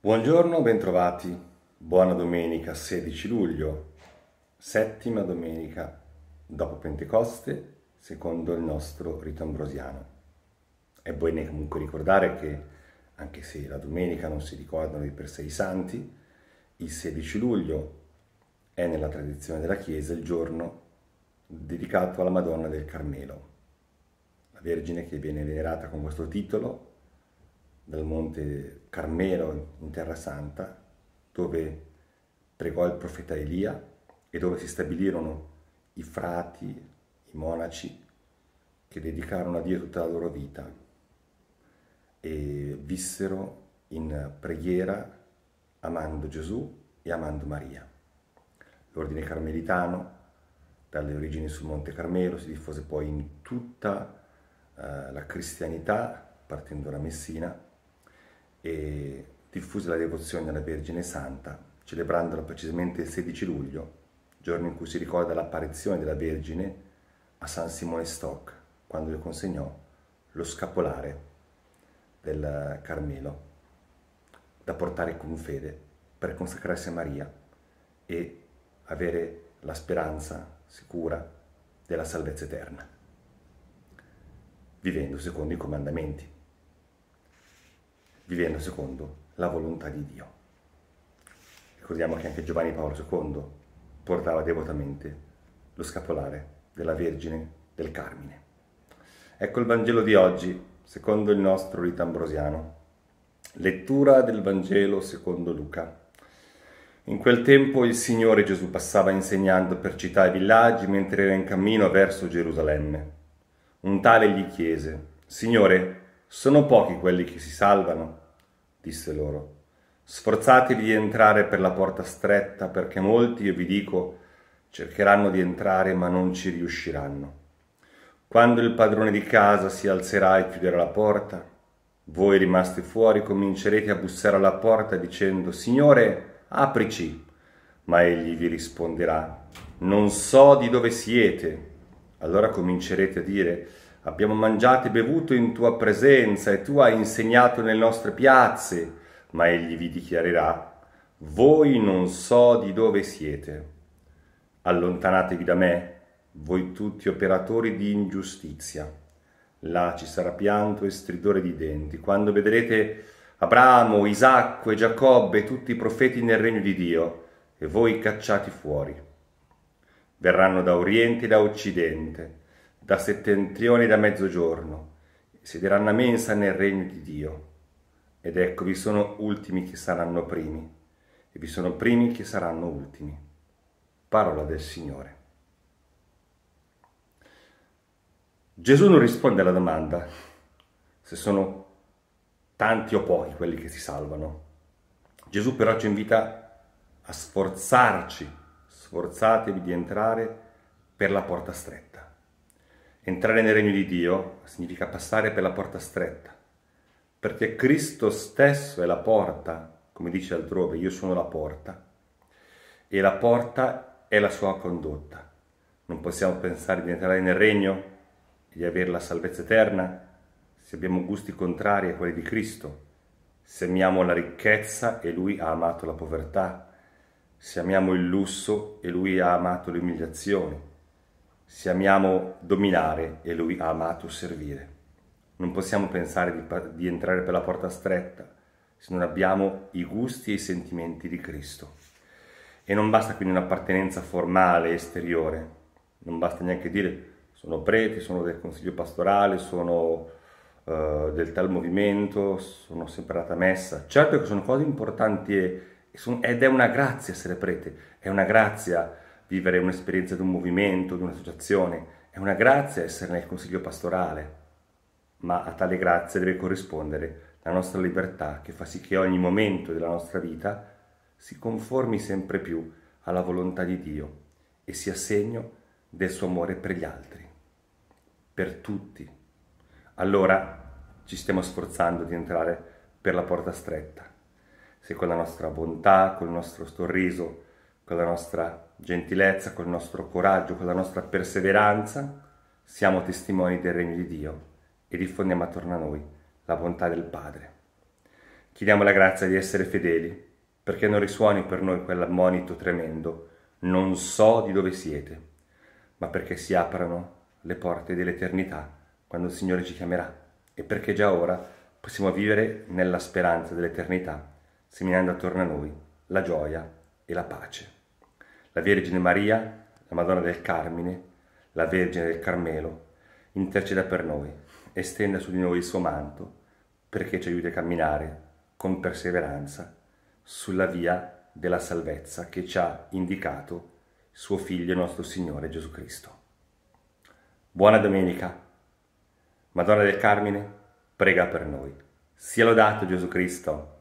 Buongiorno, bentrovati. Buona domenica 16 luglio, settima domenica dopo Pentecoste, secondo il nostro rito ambrosiano. È bene comunque ricordare che, anche se la domenica non si ricordano di per sé i santi, il 16 luglio è nella tradizione della Chiesa il giorno dedicato alla Madonna del Carmelo, la Vergine che viene venerata con questo titolo dal Monte Carmelo in Terra Santa, dove pregò il profeta Elia e dove si stabilirono i frati, i monaci, che dedicarono a Dio tutta la loro vita e vissero in preghiera amando Gesù e amando Maria. L'ordine carmelitano dalle origini sul Monte Carmelo, si diffuse poi in tutta eh, la cristianità, partendo da Messina, e diffuse la devozione alla Vergine Santa, celebrandola precisamente il 16 luglio, giorno in cui si ricorda l'apparizione della Vergine a San Simone Stock, quando le consegnò lo scapolare del Carmelo, da portare con fede per consacrarsi a Maria e avere la speranza sicura della salvezza eterna, vivendo secondo i comandamenti, vivendo secondo la volontà di Dio. Ricordiamo che anche Giovanni Paolo II portava devotamente lo scapolare della Vergine del Carmine. Ecco il Vangelo di oggi, secondo il nostro rito ambrosiano. Lettura del Vangelo secondo Luca. In quel tempo il Signore Gesù passava insegnando per città e villaggi mentre era in cammino verso Gerusalemme. Un tale gli chiese, Signore, sono pochi quelli che si salvano? Disse loro, sforzatevi di entrare per la porta stretta perché molti, io vi dico, cercheranno di entrare ma non ci riusciranno. Quando il padrone di casa si alzerà e chiuderà la porta, voi rimasti fuori comincerete a bussare alla porta dicendo, Signore, aprici. Ma egli vi risponderà, non so di dove siete. Allora comincerete a dire, abbiamo mangiato e bevuto in tua presenza e tu hai insegnato nelle nostre piazze. Ma egli vi dichiarerà, voi non so di dove siete. Allontanatevi da me, voi tutti operatori di ingiustizia. Là ci sarà pianto e stridore di denti, quando vedrete Abramo, Isacco e Giacobbe, tutti i profeti nel regno di Dio, e voi cacciati fuori. Verranno da oriente e da occidente, da settentrione e da mezzogiorno, e siederanno a mensa nel regno di Dio. Ed ecco, vi sono ultimi che saranno primi, e vi sono primi che saranno ultimi. Parola del Signore. Gesù non risponde alla domanda se sono tanti o pochi quelli che si salvano. Gesù però ci invita a sforzarci, sforzatevi di entrare per la porta stretta. Entrare nel regno di Dio significa passare per la porta stretta, perché Cristo stesso è la porta, come dice altrove, io sono la porta, e la porta è la sua condotta. Non possiamo pensare di entrare nel regno, e di avere la salvezza eterna, se abbiamo gusti contrari a quelli di Cristo, se amiamo la ricchezza e Lui ha amato la povertà, se amiamo il lusso e Lui ha amato l'umiliazione, se amiamo dominare e Lui ha amato servire. Non possiamo pensare di, di, entrare per la porta stretta se non abbiamo i gusti e i sentimenti di Cristo. E non basta quindi un'appartenenza formale, esteriore, non basta neanche dire sono prete, sono del consiglio pastorale, sono eh, del tal movimento, sono sempre andata a messa. Certo che sono cose importanti e, ed è una grazia essere prete, è una grazia vivere un'esperienza di un movimento, di un'associazione, è una grazia essere nel consiglio pastorale, ma a tale grazia deve corrispondere la nostra libertà che fa sì che ogni momento della nostra vita si conformi sempre più alla volontà di Dio e sia segno del suo amore per gli altri, per tutti allora ci stiamo sforzando di entrare per la porta stretta. Se con la nostra bontà, col nostro sorriso, con la nostra gentilezza, col nostro coraggio, con la nostra perseveranza, siamo testimoni del regno di Dio e diffondiamo attorno a noi la bontà del Padre. Chiediamo la grazia di essere fedeli, perché non risuoni per noi quell'ammonito tremendo, non so di dove siete, ma perché si aprano le porte dell'eternità quando il Signore ci chiamerà e perché già ora possiamo vivere nella speranza dell'eternità, seminando attorno a noi la gioia e la pace. La Vergine Maria, la Madonna del Carmine, la Vergine del Carmelo, interceda per noi e stenda su di noi il suo manto perché ci aiuti a camminare con perseveranza sulla via della salvezza che ci ha indicato suo Figlio nostro Signore Gesù Cristo. Buona domenica! Madonna del Carmine, prega per noi. Sia lodato Gesù Cristo.